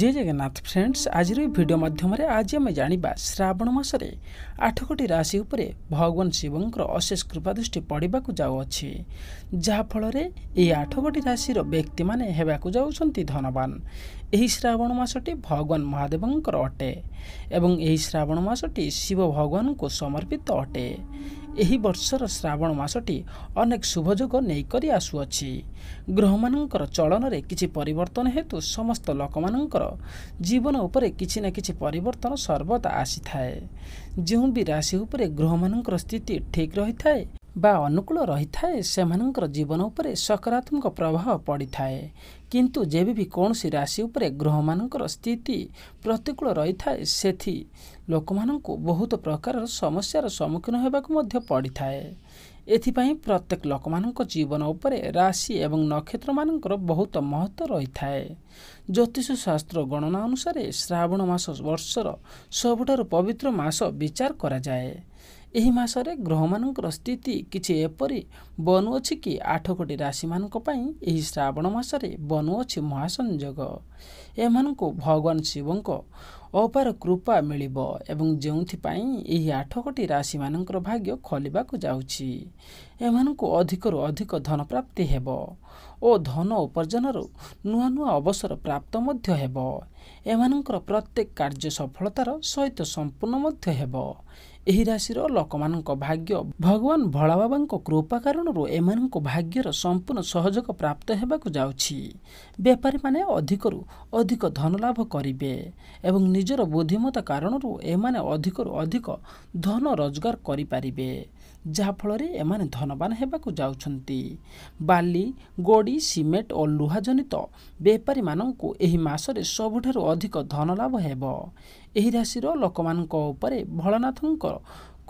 ଜୟ Jagannath friends ଆଜିର ଏହି video ମାଧ୍ୟମରେ ଆଜି ଆମେ ଜାଣିବା ଶ୍ରାବଣ ମାସରେ ଆଠଗୋଟି ରାଶି ଉପରେ ଭଗବାନ ଶିବଙ୍କର ଅଶେଷ କୃପାଦୃଷ୍ଟି ପଡ଼ିବାକୁ ଯାଉଅଛି ଯାହାଫଳରେ ଏହି ଆଠଗୋଟି ରାଶିର ବ୍ୟକ୍ତିମାନେ ହେବାକୁ ଯାଉଛନ୍ତି ଧନବାନ ଏହି ଶ୍ରାବଣ ମାସଟି ଭଗବାନ ମହାଦେବଙ୍କର ଅଟେ ଏବଂ ଏହି ଶ୍ରାବଣ ମାସଟି ଶିବ ଭଗବାନଙ୍କୁ ସମର୍ପିତ ଅଟେ ଏହି ବର୍ଷର ଶ୍ରାବଣ ମାସଟି ଅନେକ ଶୁଭଯୋଗ ନେଇକରି ଆସୁଅଛି ଗ୍ରହମାନଙ୍କର ଚଳନରେ କିଛି ପରିବର୍ତ୍ତନ ହେତୁ ସମସ୍ତ ଲୋକମାନଙ୍କର ଜୀବନ ଉପରେ କିଛି ନା କିଛି ପରିବର୍ତ୍ତନ ସର୍ବଦା ଆସିଥାଏ ଯେଉଁ ବି ରାଶି ଉପରେ ଗ୍ରହମାନଙ୍କର ସ୍ଥିତି ଠିକ୍ ରହିଥାଏ ବା ଅନୁକୂଳ ରହିଥାଏ ସେମାନଙ୍କର ଜୀବନ ଉପରେ ସକାରାତ୍ମକ ପ୍ରଭାବ ପଡ଼ିଥାଏ କିନ୍ତୁ ଯେବେ ବି କୌଣସି ରାଶି ଉପରେ ଗ୍ରହମାନଙ୍କର ସ୍ଥିତି ପ୍ରତିକୂଳ ରହିଥାଏ ସେଥି ଲୋକମାନଙ୍କୁ ବହୁତ ପ୍ରକାରର ସମସ୍ୟାର ସମ୍ମୁଖୀନ ହେବାକୁ ମଧ୍ୟ ପଡ଼ିଥାଏ ଏଥିପାଇଁ ପ୍ରତ୍ୟେକ ଲୋକମାନଙ୍କ ଜୀବନ ଉପରେ ରାଶି ଏବଂ ନକ୍ଷତ୍ରମାନଙ୍କର ବହୁତ ମହତ୍ଵ ରହିଥାଏ ଜ୍ୟୋତିଷ ଶାସ୍ତ୍ର ଗଣନା ଅନୁସାରେ ଶ୍ରାବଣ ମାସ ବର୍ଷର ସବୁଠାରୁ ପବିତ୍ର ମାସ ବିଚାର କରାଯାଏ ଏହି ମାସରେ ଗ୍ରହମାନଙ୍କର ସ୍ଥିତି କିଛି ଏପରି ବନୁଅଛି କି ଆଠ କୋଟି ରାଶିମାନଙ୍କ ପାଇଁ ଏହି ଶ୍ରାବଣ ମାସରେ ବନୁଅଛି ମହାସଂଯୋଗ ଏମାନଙ୍କୁ ଭଗବାନ ଶିବଙ୍କ ଅପାର କୃପା ମିଳିବ ଏବଂ ଯେଉଁଥିପାଇଁ ଏହି ଆଠ କୋଟି ରାଶିମାନଙ୍କର ଭାଗ୍ୟ ଖୋଲିବାକୁ ଯାଉଛି ଏମାନଙ୍କୁ ଅଧିକରୁ ଅଧିକ ଧନପ୍ରାପ୍ତି ହେବ ଓ ଧନ ଉପାର୍ଜନରୁ ନୂଆ ନୂଆ ଅବସର ପ୍ରାପ୍ତ ମଧ୍ୟ ହେବ ଏମାନଙ୍କର ପ୍ରତ୍ୟେକ କାର୍ଯ୍ୟ ସଫଳତାର ସହିତ ସମ୍ପୂର୍ଣ୍ଣ ମଧ୍ୟ ହେବ ଏହି ରାଶିର ଲୋକମାନଙ୍କ ଭାଗ୍ୟ ଭଗବାନ ଭୋଳାବାବାଙ୍କ କୃପା କାରଣରୁ ଏମାନଙ୍କ ଭାଗ୍ୟର ସମ୍ପୂର୍ଣ୍ଣ ସହଯୋଗ ପ୍ରାପ୍ତ ହେବାକୁ ଯାଉଛି ବେପାରୀମାନେ ଅଧିକରୁ ଅଧିକ ଧନ ଲାଭ କରିବେ ଏବଂ ନିଜର ବୁଦ୍ଧିମତା କାରଣରୁ ଏମାନେ ଅଧିକରୁ ଅଧିକ ଧନ ରୋଜଗାର କରିପାରିବେ ଯାହାଫଳରେ ଏମାନେ ଧନବାନ ହେବାକୁ ଯାଉଛନ୍ତି ବାଲି ଗୋଡ଼ି ଖଦେଇ ସିମେଣ୍ଟ ଓ ଲୁହା ଜନିତ ବେପାରୀମାନଙ୍କୁ ଏହି ମାସରେ ସବୁଠାରୁ ଅଧିକ ଧନଲାଭ ହେବ ଏହି ରାଶିର ଲୋକମାନଙ୍କ ଉପରେ ଭୋଳନାଥଙ୍କ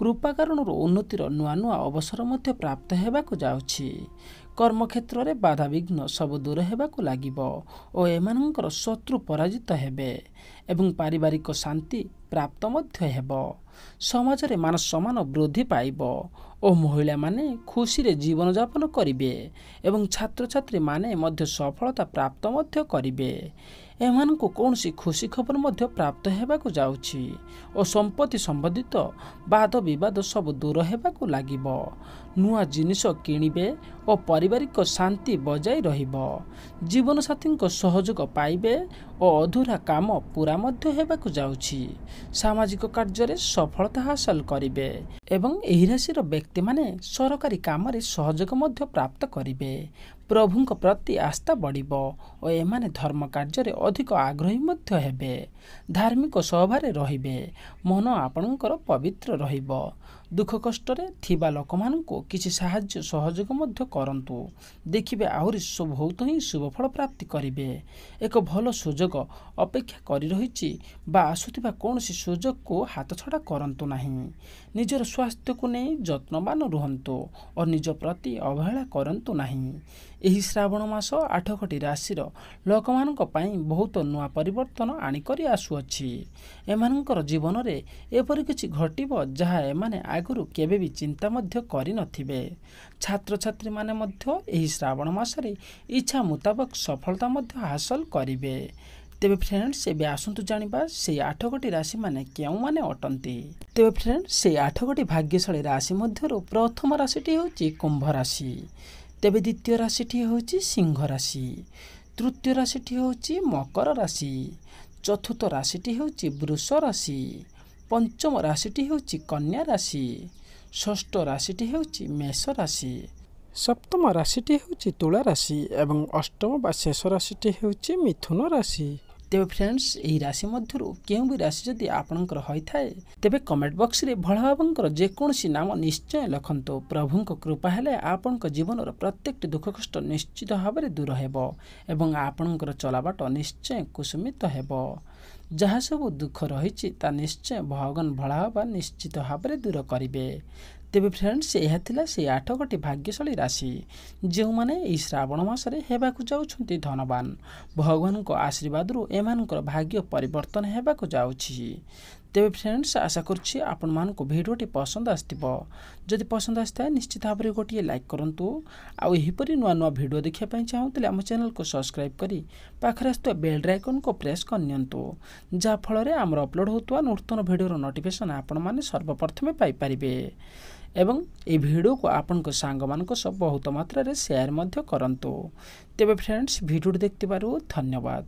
କୃପା କାରଣରୁ ଉନ୍ନତିର ନୂଆ ନୂଆ ଅବସର ମଧ୍ୟ ପ୍ରାପ୍ତ ହେବାକୁ ଯାଉଛି କର୍ମକ୍ଷେତ୍ରରେ ବାଧାବିଘ୍ନ ସବୁ ଦୂର ହେବାକୁ ଲାଗିବ ଓ ଏମାନଙ୍କର ଶତ୍ରୁ ପରାଜିତ ହେବେ ଏବଂ ପାରିବାରିକ ଶାନ୍ତି ପ୍ରାପ୍ତ ମଧ୍ୟ ହେବ ସମାଜରେ ମାନସମ୍ମାନ ବୃଦ୍ଧି ପାଇବ ଓ ମହିଳାମାନେ ଖୁସିରେ ଜୀବନଯାପନ କରିବେ ଏବଂ ଛାତ୍ରଛାତ୍ରୀମାନେ ମଧ୍ୟ ସଫଳତା ପ୍ରାପ୍ତ ମଧ୍ୟ କରିବେ ଏମାନଙ୍କୁ କୌଣସି ଖୁସି ଖବର ମଧ୍ୟ ପ୍ରାପ୍ତ ହେବାକୁ ଯାଉଛି ଓ ସମ୍ପତ୍ତି ସମ୍ବନ୍ଧିତ ବାଦ ବିବାଦ ସବୁ ଦୂର ହେବାକୁ ଲାଗିବ ନୂଆ ଜିନିଷ କିଣିବେ ଓ ପରି ପାରିବାରିକ ଶାନ୍ତି ବଜାୟ ରହିବ ଜୀବନସାଥୀଙ୍କ ସହଯୋଗ ପାଇବେ ଓ ଅଧୁରା କାମ ପୂରା ମଧ୍ୟ ହେବାକୁ ଯାଉଛି ସାମାଜିକ କାର୍ଯ୍ୟରେ ସଫଳତା ହାସଲ କରିବେ ଏବଂ ଏହି ରାଶିର ବ୍ୟକ୍ତିମାନେ ସରକାରୀ କାମରେ ସହଯୋଗ ମଧ୍ୟ ପ୍ରାପ୍ତ କରିବେ ପ୍ରଭୁଙ୍କ ପ୍ରତି ଆସ୍ଥା ବଢ଼ିବ ଓ ଏମାନେ ଧର୍ମ କାର୍ଯ୍ୟରେ ଅଧିକ ଆଗ୍ରହୀ ମଧ୍ୟ ହେବେ ଧାର୍ମିକ ସଭାରେ ରହିବେ ମନ ଆପଣଙ୍କର ପବିତ୍ର ରହିବ ଦୁଃଖ କଷ୍ଟରେ ଥିବା ଲୋକମାନଙ୍କୁ କିଛି ସାହାଯ୍ୟ ସହଯୋଗ ମଧ୍ୟ କରନ୍ତୁ ଦେଖିବେ ଆହୁରି ବହୁତ ହିଁ ଶୁଭଫଳ ପ୍ରାପ୍ତି କରିବେ ଏକ ଭଲ ସୁଯୋଗ ଅପେକ୍ଷା କରି ରହିଛି ବା ଆସୁଥିବା କୌଣସି ସୁଯୋଗକୁ ହାତଛଡ଼ା କରନ୍ତୁ ନାହିଁ ନିଜର ସ୍ୱାସ୍ଥ୍ୟକୁ ନେଇ ଯତ୍ନବାନ ରୁହନ୍ତୁ ଓ ନିଜ ପ୍ରତି ଅବହେଳା କରନ୍ତୁ ନାହିଁ ଏହି ଶ୍ରାବଣ ମାସ ଆଠଖଟି ରାଶିର ଲୋକମାନଙ୍କ ପାଇଁ ବହୁତ ନୂଆ ପରିବର୍ତ୍ତନ ଆଣିକରି ଆସୁଅଛି ଏମାନଙ୍କର ଜୀବନରେ ଏପରି କିଛି ଘଟିବ ଯାହା ଏମାନେ ଆଗରୁ କେବେ ବି ଚିନ୍ତା ମଧ୍ୟ କରିନଥିବେ ଛାତ୍ରଛାତ୍ରୀମାନେ ମଧ୍ୟ ଏହି ଶ୍ରାବଣ ମାସରେ ଇଚ୍ଛା ମୁତାବକ ସଫଳତା ମଧ୍ୟ ହାସଲ କରିବେ ତେବେ ଫ୍ରେଣ୍ଡସ୍ ଏବେ ଆସନ୍ତୁ ଜାଣିବା ସେହି ଆଠଗୋଟି ରାଶିମାନେ କେଉଁମାନେ ଅଟନ୍ତି ତେବେ ଫ୍ରେଣ୍ଡସ୍ ସେହି ଆଠଗୋଟି ଭାଗ୍ୟଶାଳୀ ରାଶି ମଧ୍ୟରୁ ପ୍ରଥମ ରାଶିଟି ହେଉଛି କୁମ୍ଭ ରାଶି ତେବେ ଦ୍ୱିତୀୟ ରାଶିଟି ହେଉଛି ସିଂହ ରାଶି ତୃତୀୟ ରାଶିଟି ହେଉଛି ମକର ରାଶି ଚତୁର୍ଥ ରାଶିଟି ହେଉଛି ବୃଷ ରାଶି ପଞ୍ଚମ ରାଶିଟି ହେଉଛି କନ୍ୟା ରାଶି ଷଷ୍ଠ ରାଶିଟି ହେଉଛି ମେଷ ରାଶି ସପ୍ତମ ରାଶିଟି ହେଉଛି ତୁଳା ରାଶି ଏବଂ ଅଷ୍ଟମ ବା ଶେଷ ରାଶିଟି ହେଉଛି ମିଥୁନ ରାଶି ତେବେ ଫ୍ରେଣ୍ଡସ୍ ଏହି ରାଶି ମଧ୍ୟରୁ କେଉଁ ବି ରାଶି ଯଦି ଆପଣଙ୍କର ହୋଇଥାଏ ତେବେ କମେଣ୍ଟ ବକ୍ସରେ ଭଳଭାବଙ୍କର ଯେକୌଣସି ନାମ ନିଶ୍ଚୟ ଲେଖନ୍ତୁ ପ୍ରଭୁଙ୍କ କୃପା ହେଲେ ଆପଣଙ୍କ ଜୀବନର ପ୍ରତ୍ୟେକଟି ଦୁଃଖ କଷ୍ଟ ନିଶ୍ଚିତ ଭାବରେ ଦୂର ହେବ ଏବଂ ଆପଣଙ୍କର ଚଲାବାଟ ନିଶ୍ଚୟ କୁସୁମିତ ହେବ ଯାହା ସବୁ ଦୁଃଖ ରହିଛି ତା ନିଶ୍ଚୟ ଭଗବାନ ଭଳା ହେବା ନିଶ୍ଚିତ ଭାବରେ ଦୂର କରିବେ ତେବେ ଫ୍ରେଣ୍ଡସ୍ ଏହା ଥିଲା ସେହି ଆଠଗୋଟି ଭାଗ୍ୟଶାଳୀ ରାଶି ଯେଉଁମାନେ ଏହି ଶ୍ରାବଣ ମାସରେ ହେବାକୁ ଯାଉଛନ୍ତି ଧନବାନ ଭଗବାନଙ୍କ ଆଶୀର୍ବାଦରୁ ଏମାନଙ୍କର ଭାଗ୍ୟ ପରିବର୍ତ୍ତନ ହେବାକୁ ଯାଉଛି ତେବେ ଫ୍ରେଣ୍ଡସ୍ ଆଶା କରୁଛି ଆପଣମାନଙ୍କୁ ଭିଡ଼ିଓଟି ପସନ୍ଦ ଆସିଥିବ ଯଦି ପସନ୍ଦ ଆସିଥାଏ ନିଶ୍ଚିତ ଭାବରେ ଗୋଟିଏ ଲାଇକ୍ କରନ୍ତୁ ଆଉ ଏହିପରି ନୂଆ ନୂଆ ଭିଡ଼ିଓ ଦେଖିବା ପାଇଁ ଚାହୁଁଥିଲେ ଆମ ଚ୍ୟାନେଲ୍କୁ ସବସ୍କ୍ରାଇବ୍ କରି ପାଖରେ ଆସୁଥିବା ବେଲ୍ ଡ୍ରାଇକନ୍କୁ ପ୍ରେସ୍ କରିନିଅନ୍ତୁ ଯାହାଫଳରେ ଆମର ଅପଲୋଡ଼୍ ହେଉଥିବା ନୂତନ ଭିଡ଼ିଓର ନୋଟିଫିକେସନ୍ ଆପଣମାନେ ସର୍ବପ୍ରଥମେ ପାଇପାରିବେ ଏବଂ ଏହି ଭିଡ଼ିଓକୁ ଆପଣଙ୍କ ସାଙ୍ଗମାନଙ୍କ ସହ ବହୁତ ମାତ୍ରାରେ ସେୟାର୍ ମଧ୍ୟ କରନ୍ତୁ ତେବେ ଫ୍ରେଣ୍ଡସ୍ ଭିଡ଼ିଓଟି ଦେଖିଥିବାରୁ ଧନ୍ୟବାଦ